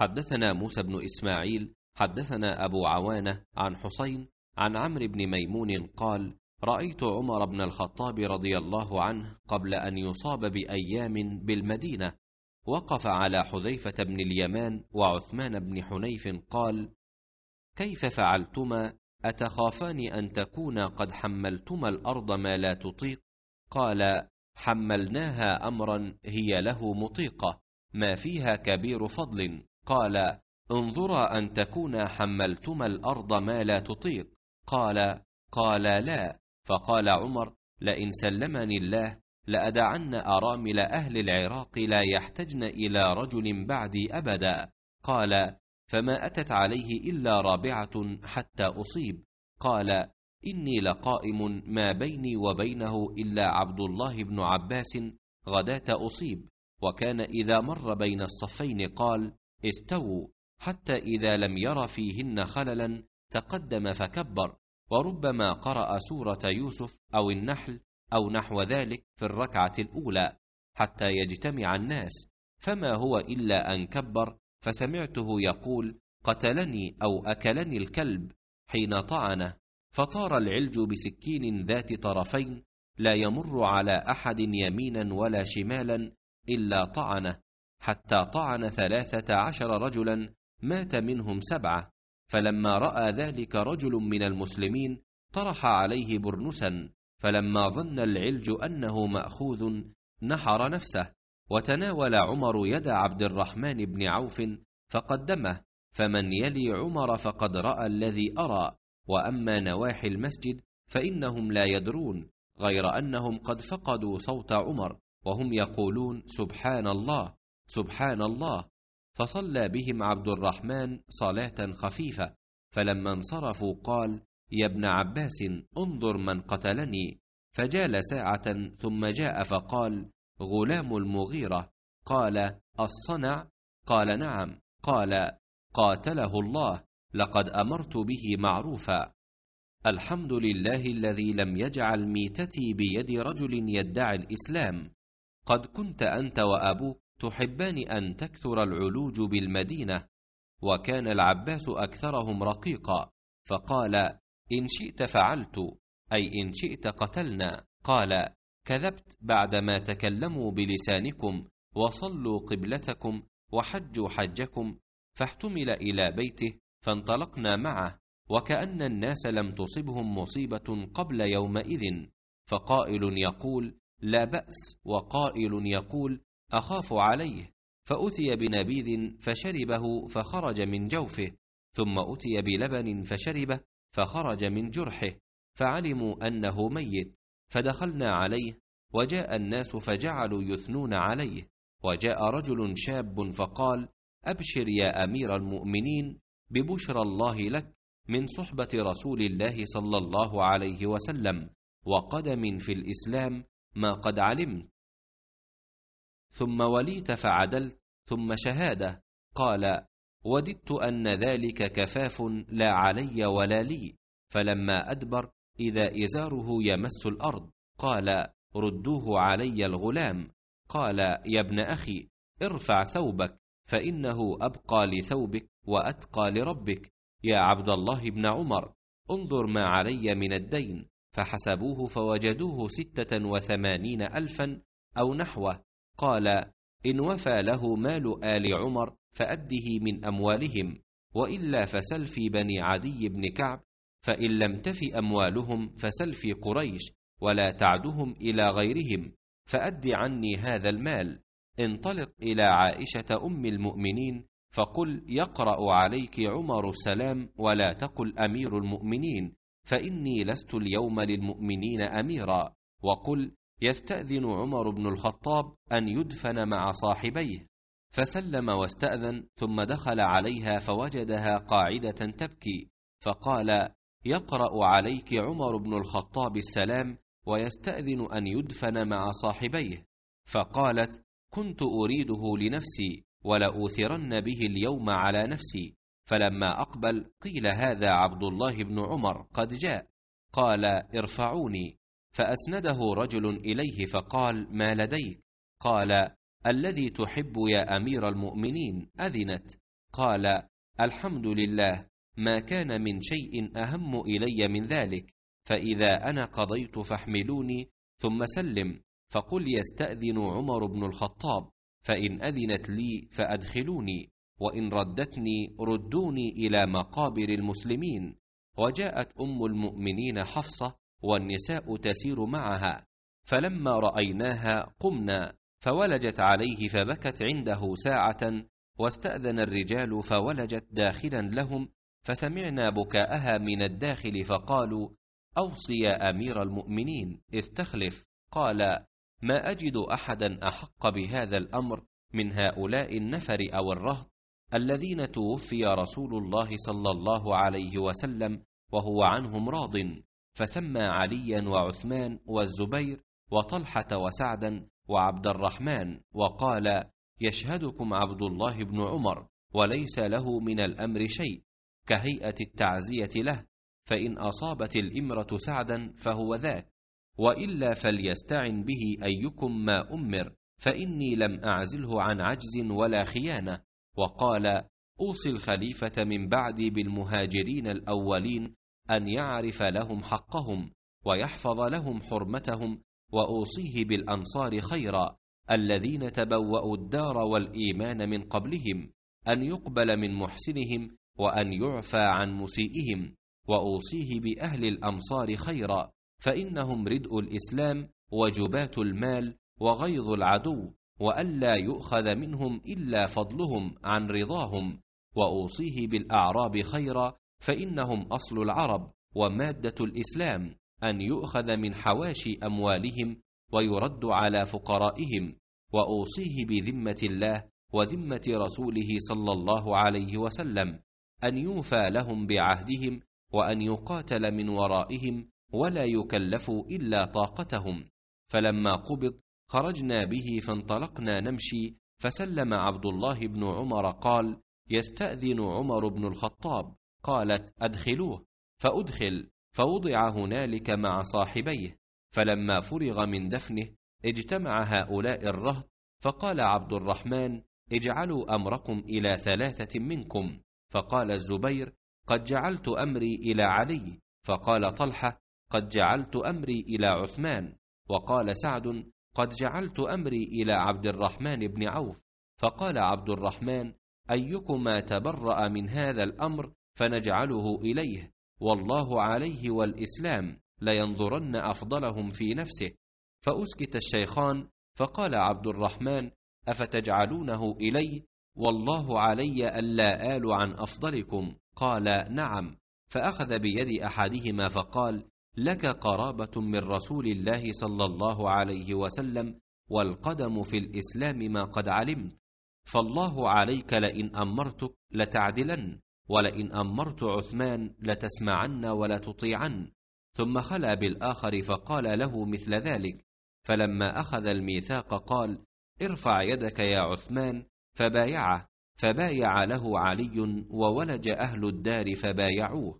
حدثنا موسى بن إسماعيل حدثنا أبو عوانة عن حسين عن عمرو بن ميمون قال رأيت عمر بن الخطاب رضي الله عنه قبل أن يصاب بأيام بالمدينة وقف على حذيفة بن اليمان وعثمان بن حنيف قال كيف فعلتما أتخافان أن تكونا قد حملتما الأرض ما لا تطيق قال حملناها أمرا هي له مطيقة ما فيها كبير فضل قال انظرا أن تكونا حملتما الأرض ما لا تطيق قال قال لا فقال عمر لئن سلمني الله لأدعن أرامل أهل العراق لا يحتجن إلى رجل بعدي أبدا قال فما أتت عليه إلا رابعة حتى أصيب قال إني لقائم ما بيني وبينه إلا عبد الله بن عباس غداة أصيب وكان إذا مر بين الصفين قال استووا حتى إذا لم ير فيهن خللا تقدم فكبر وربما قرأ سورة يوسف أو النحل أو نحو ذلك في الركعة الأولى حتى يجتمع الناس فما هو إلا أن كبر فسمعته يقول قتلني أو أكلني الكلب حين طعنه فطار العلج بسكين ذات طرفين لا يمر على أحد يمينا ولا شمالا إلا طعنه حتى طعن ثلاثة عشر رجلا مات منهم سبعة فلما رأى ذلك رجل من المسلمين طرح عليه برنسا فلما ظن العلج أنه مأخوذ نحر نفسه وتناول عمر يد عبد الرحمن بن عوف فقدمه فمن يلي عمر فقد رأى الذي أرى وأما نواحي المسجد فإنهم لا يدرون غير أنهم قد فقدوا صوت عمر وهم يقولون سبحان الله سبحان الله فصلى بهم عبد الرحمن صلاه خفيفه فلما انصرفوا قال يا ابن عباس انظر من قتلني فجال ساعه ثم جاء فقال غلام المغيره قال الصنع قال نعم قال قاتله الله لقد امرت به معروفا الحمد لله الذي لم يجعل ميتتي بيد رجل يدعي الاسلام قد كنت انت وابوك تحبان أن تكثر العلوج بالمدينة وكان العباس أكثرهم رقيقا فقال إن شئت فعلت أي إن شئت قتلنا قال كذبت بعدما تكلموا بلسانكم وصلوا قبلتكم وحجوا حجكم فاحتمل إلى بيته فانطلقنا معه وكأن الناس لم تصبهم مصيبة قبل يومئذ فقائل يقول لا بأس وقائل يقول أخاف عليه فأتي بنبيذ فشربه فخرج من جوفه ثم أتي بلبن فشربه فخرج من جرحه فعلموا أنه ميت فدخلنا عليه وجاء الناس فجعلوا يثنون عليه وجاء رجل شاب فقال أبشر يا أمير المؤمنين ببشرى الله لك من صحبة رسول الله صلى الله عليه وسلم وقدم في الإسلام ما قد علمت ثم وليت فعدلت ثم شهاده قال وددت ان ذلك كفاف لا علي ولا لي فلما ادبر اذا ازاره يمس الارض قال ردوه علي الغلام قال يا ابن اخي ارفع ثوبك فانه ابقى لثوبك واتقى لربك يا عبد الله بن عمر انظر ما علي من الدين فحسبوه فوجدوه ستة وثمانين ألفا أو نحوه قال إن وفى له مال آل عمر فأده من أموالهم وإلا فسل في بني عدي بن كعب فإن لم تف أموالهم فسل في قريش ولا تعدهم إلى غيرهم فأد عني هذا المال انطلق إلى عائشة أم المؤمنين فقل يقرأ عليك عمر السلام ولا تقل أمير المؤمنين فإني لست اليوم للمؤمنين أميرا وقل يستأذن عمر بن الخطاب أن يدفن مع صاحبيه فسلم واستأذن ثم دخل عليها فوجدها قاعدة تبكي فقال يقرأ عليك عمر بن الخطاب السلام ويستأذن أن يدفن مع صاحبيه فقالت كنت أريده لنفسي ولأوثرن به اليوم على نفسي فلما أقبل قيل هذا عبد الله بن عمر قد جاء قال ارفعوني فاسنده رجل اليه فقال ما لديك قال الذي تحب يا امير المؤمنين اذنت قال الحمد لله ما كان من شيء اهم الي من ذلك فاذا انا قضيت فاحملوني ثم سلم فقل يستاذن عمر بن الخطاب فان اذنت لي فادخلوني وان ردتني ردوني الى مقابر المسلمين وجاءت ام المؤمنين حفصه والنساء تسير معها فلما رأيناها قمنا فولجت عليه فبكت عنده ساعة واستأذن الرجال فولجت داخلا لهم فسمعنا بكاءها من الداخل فقالوا أوصي يا أمير المؤمنين استخلف قال ما أجد أحدا أحق بهذا الأمر من هؤلاء النفر أو الرهط الذين توفي رسول الله صلى الله عليه وسلم وهو عنهم راضٍ فسمى عليا وعثمان والزبير وطلحة وسعدا وعبد الرحمن وقال يشهدكم عبد الله بن عمر وليس له من الأمر شيء كهيئة التعزية له فإن أصابت الإمرة سعدا فهو ذاك وإلا فليستعن به أيكم ما أمر فإني لم أعزله عن عجز ولا خيانة وقال أوصي الخليفة من بعدي بالمهاجرين الأولين ان يعرف لهم حقهم ويحفظ لهم حرمتهم واوصيه بالانصار خيرا الذين تبوأوا الدار والايمان من قبلهم ان يقبل من محسنهم وان يعفى عن مسيئهم واوصيه باهل الامصار خيرا فانهم ردء الاسلام وجباه المال وغيظ العدو والا يؤخذ منهم الا فضلهم عن رضاهم واوصيه بالاعراب خيرا فإنهم أصل العرب ومادة الإسلام أن يؤخذ من حواشي أموالهم ويرد على فقرائهم وأوصيه بذمة الله وذمة رسوله صلى الله عليه وسلم أن يوفى لهم بعهدهم وأن يقاتل من ورائهم ولا يكلفوا إلا طاقتهم فلما قبض خرجنا به فانطلقنا نمشي فسلم عبد الله بن عمر قال يستأذن عمر بن الخطاب قالت أدخلوه فأدخل فوضع هنالك مع صاحبيه فلما فرغ من دفنه اجتمع هؤلاء الرهط فقال عبد الرحمن اجعلوا أمركم إلى ثلاثة منكم فقال الزبير قد جعلت أمري إلى علي فقال طلحة قد جعلت أمري إلى عثمان وقال سعد قد جعلت أمري إلى عبد الرحمن بن عوف فقال عبد الرحمن أيكما تبرأ من هذا الأمر فنجعله إليه والله عليه والإسلام لينظرن أفضلهم في نفسه فأسكت الشيخان فقال عبد الرحمن أفتجعلونه إلي والله علي ألا آل عن أفضلكم قال نعم فأخذ بيد أحدهما فقال لك قرابة من رسول الله صلى الله عليه وسلم والقدم في الإسلام ما قد علمت فالله عليك لئن أمرتك لتعدلن ولئن أمرت عثمان لتسمعن ولا تطيعن ثم خلا بالآخر فقال له مثل ذلك فلما أخذ الميثاق قال ارفع يدك يا عثمان فبايعه فبايع له علي وولج أهل الدار فبايعوه